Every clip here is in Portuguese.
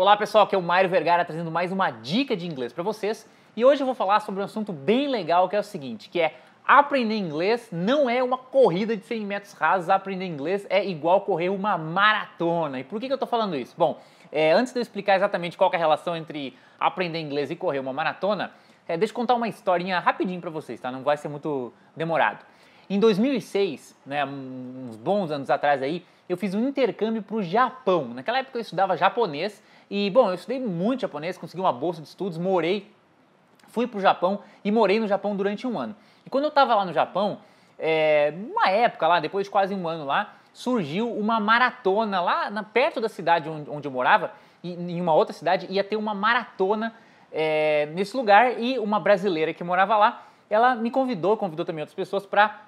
Olá pessoal, aqui é o Mário Vergara trazendo mais uma dica de inglês para vocês e hoje eu vou falar sobre um assunto bem legal que é o seguinte, que é aprender inglês não é uma corrida de 100 metros rasos, aprender inglês é igual correr uma maratona. E por que, que eu estou falando isso? Bom, é, antes de eu explicar exatamente qual é a relação entre aprender inglês e correr uma maratona, é, deixa eu contar uma historinha rapidinho para vocês, tá? Não vai ser muito demorado. Em 2006, né, uns bons anos atrás aí, eu fiz um intercâmbio para o Japão. Naquela época eu estudava japonês e, bom, eu estudei muito japonês, consegui uma bolsa de estudos, morei, fui para o Japão e morei no Japão durante um ano. E quando eu estava lá no Japão, é, uma época lá, depois de quase um ano lá, surgiu uma maratona lá na, perto da cidade onde, onde eu morava, e, em uma outra cidade, ia ter uma maratona é, nesse lugar e uma brasileira que morava lá, ela me convidou, convidou também outras pessoas para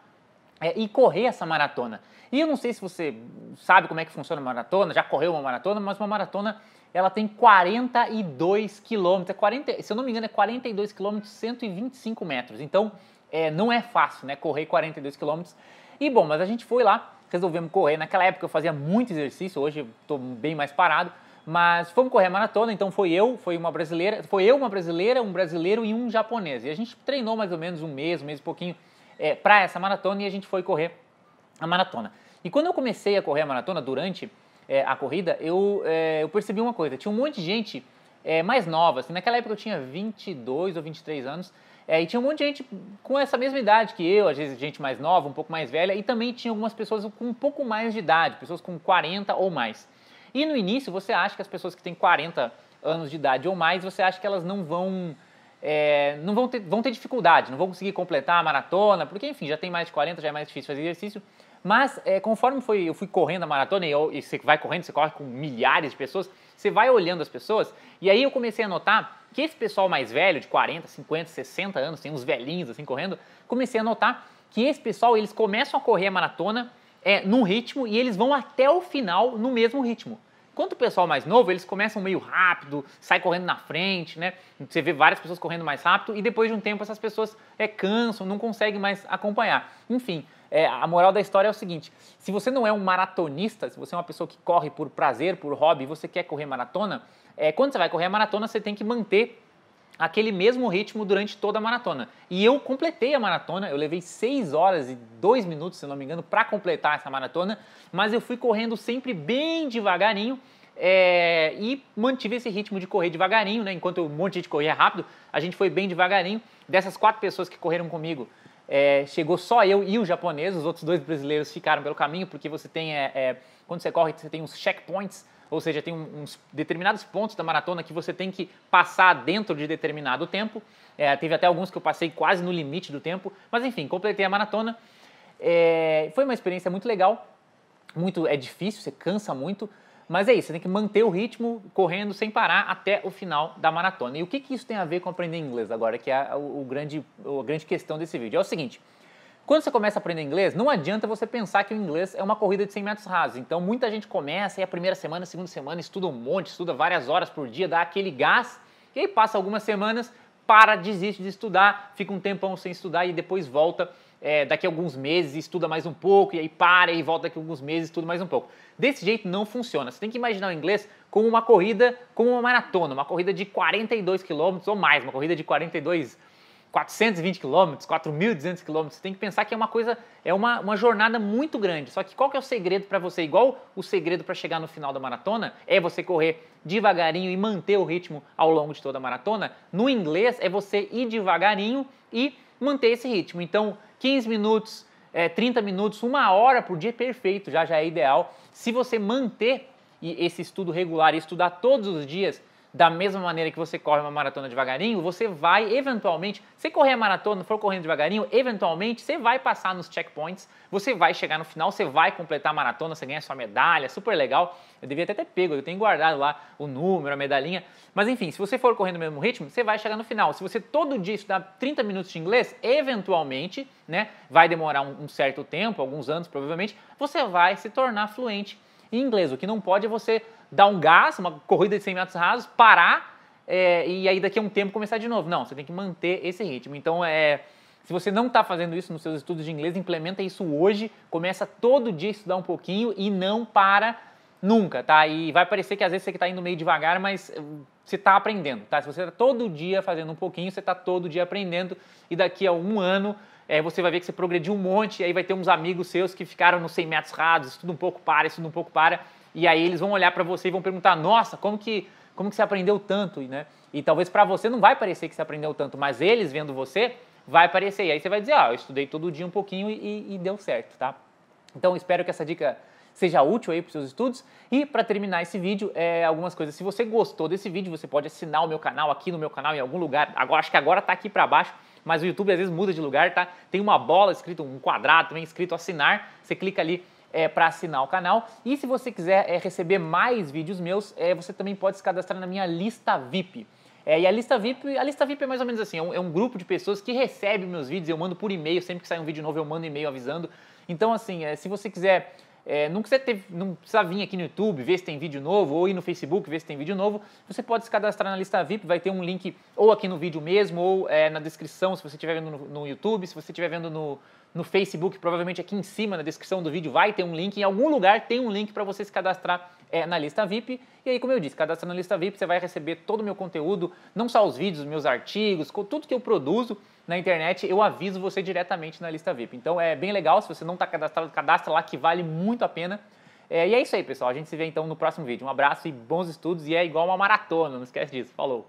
é, e correr essa maratona. E eu não sei se você sabe como é que funciona a maratona, já correu uma maratona, mas uma maratona ela tem 42 quilômetros, é se eu não me engano é 42 quilômetros, 125 metros. Então é, não é fácil, né, correr 42 quilômetros. E bom, mas a gente foi lá, resolvemos correr. Naquela época eu fazia muito exercício, hoje estou bem mais parado. Mas fomos correr a maratona, então foi eu, foi uma brasileira, foi eu, uma brasileira, um brasileiro e um japonês. E a gente treinou mais ou menos um mês, um mês e pouquinho é, para essa maratona e a gente foi correr a maratona. E quando eu comecei a correr a maratona, durante é, a corrida, eu, é, eu percebi uma coisa: tinha um monte de gente é, mais nova, assim, naquela época eu tinha 22 ou 23 anos. É, e tinha um monte de gente com essa mesma idade que eu, às vezes gente mais nova, um pouco mais velha, e também tinha algumas pessoas com um pouco mais de idade, pessoas com 40 ou mais. E no início você acha que as pessoas que têm 40 anos de idade ou mais, você acha que elas não vão é, não vão ter, vão ter dificuldade, não vão conseguir completar a maratona, porque, enfim, já tem mais de 40, já é mais difícil fazer exercício. Mas é, conforme foi, eu fui correndo a maratona e, eu, e, você vai correndo, você corre com milhares de pessoas, você vai olhando as pessoas, e aí eu comecei a notar que esse pessoal mais velho, de 40, 50, 60 anos, tem uns velhinhos assim correndo, comecei a notar que esse pessoal, eles começam a correr a maratona é, num ritmo e eles vão até o final no mesmo ritmo. Quanto o pessoal mais novo, eles começam meio rápido, sai correndo na frente, né? Você vê várias pessoas correndo mais rápido e depois de um tempo essas pessoas é, cansam, não conseguem mais acompanhar. Enfim, é, a moral da história é o seguinte: se você não é um maratonista, se você é uma pessoa que corre por prazer, por hobby, você quer correr maratona, é, quando você vai correr a maratona, você tem que manter aquele mesmo ritmo durante toda a maratona. E eu completei a maratona, eu levei 6 horas e 2 minutos, se não me engano, para completar essa maratona, mas eu fui correndo sempre bem devagarinho. É, e mantive esse ritmo de correr devagarinho, né? Enquanto um monte de gente corria rápido, a gente foi bem devagarinho. Dessas quatro pessoas que correram comigo, é, chegou só eu e o japonês, os outros dois brasileiros ficaram pelo caminho, porque você tem, é, é, quando você corre, você tem uns checkpoints, ou seja, tem uns determinados pontos da maratona que você tem que passar dentro de determinado tempo. É, teve até alguns que eu passei quase no limite do tempo, mas enfim, completei a maratona. É, foi uma experiência muito legal, muito é difícil, você cansa muito, mas é isso, você tem que manter o ritmo correndo sem parar até o final da maratona. E o que, que isso tem a ver com aprender inglês agora, que é a, o, grande, a grande questão desse vídeo? É o seguinte, quando você começa a aprender inglês, não adianta você pensar que o inglês é uma corrida de 100 metros rasos. Então, muita gente começa e a primeira semana, a segunda semana, estuda um monte, estuda várias horas por dia, dá aquele gás, e aí passa algumas semanas, para, desiste de estudar, fica um tempão sem estudar e depois volta é, daqui a alguns meses estuda mais um pouco, e aí para e volta daqui a alguns meses estuda mais um pouco. Desse jeito não funciona. Você tem que imaginar o inglês como uma corrida, como uma maratona, uma corrida de 42 km ou mais, uma corrida de 42 420 km, 4.200 km. Você tem que pensar que é uma coisa, é uma, uma jornada muito grande. Só que qual que é o segredo para você? Igual o segredo para chegar no final da maratona é você correr devagarinho e manter o ritmo ao longo de toda a maratona. No inglês é você ir devagarinho e manter esse ritmo. Então, 15 minutos, é, eh, 30 minutos, uma hora por dia, é perfeito, já já é ideal. Se você manter esse estudo regular e estudar todos os dias, da mesma maneira que você corre uma maratona devagarinho, você vai eventualmente, se correr a maratona, for correndo devagarinho, eventualmente você vai passar nos checkpoints, você vai chegar no final, você vai completar a maratona, você ganha sua medalha, super legal. Eu devia até ter pego, eu tenho guardado lá o número, a medalhinha. Mas enfim, se você for correndo no mesmo ritmo, você vai chegar no final. Se você todo dia estudar 30 minutos de inglês, eventualmente, né, vai demorar um certo tempo, alguns anos provavelmente, você vai se tornar fluente em inglês. O que não pode é você dar um gás, uma corrida de 100 metros rasos, parar é, e aí daqui a um tempo começar de novo. Não, você tem que manter esse ritmo. Então, é, se você não está fazendo isso nos seus estudos de inglês, implementa isso hoje, começa todo dia a estudar um pouquinho e não para Nunca, tá? E vai parecer que às vezes você está indo meio devagar, mas eh, você está aprendendo, tá? Se você está todo dia fazendo um pouquinho, você está todo dia aprendendo e daqui a um ano é, você vai ver que você progrediu um monte e aí vai ter uns amigos seus que ficaram nos 100 metros rasos, estuda um pouco, para, estuda um pouco, para e aí eles vão olhar para você e vão perguntar, nossa, como que, como que você aprendeu tanto, né? E talvez para você não vai parecer que você aprendeu tanto, mas eles vendo você, vai aparecer. E aí você vai dizer, ah, eu estudei todo dia um pouquinho e, e deu certo, tá? Então espero que essa dica seja útil aí para os seus estudos. E para terminar esse vídeo, é, algumas coisas. Se você gostou desse vídeo, você pode assinar o meu canal aqui no meu canal, em algum lugar. Agora, acho que agora está aqui para baixo mas o YouTube às vezes muda de lugar, tá? Tem uma bola escrito, um quadrado também escrito assinar, você clica ali é, para assinar o canal. E se você quiser é, receber mais vídeos meus, é, você também pode se cadastrar na minha lista VIP. É, e a lista VIP, a lista VIP é mais ou menos assim, é um, é um grupo de pessoas que recebe meus vídeos, eu mando por e-mail, sempre que sai um vídeo novo eu mando e-mail avisando. Então assim, é, se você quiser é, não, precisa não precisa vir aqui no YouTube ver se tem vídeo novo, ou ir no Facebook ver se tem vídeo novo. Você pode se cadastrar na lista VIP, vai ter um link ou aqui no vídeo mesmo, ou é, na descrição, se você estiver vendo no, no YouTube, se você estiver vendo no, no Facebook, provavelmente aqui em cima na descrição do vídeo vai ter um link, em algum lugar tem um link para você se cadastrar é, na lista VIP. E aí, como eu disse, cadastra na lista VIP, você vai receber todo o meu conteúdo, não só os vídeos, meus artigos, tudo que eu produzo na internet, eu aviso você diretamente na lista VIP. Então é bem legal, se você não está cadastrado, cadastra lá que vale muito a pena. É, e é isso aí, pessoal. A gente se vê então no próximo vídeo. Um abraço e bons estudos. E é igual uma maratona, não esquece disso. Falou!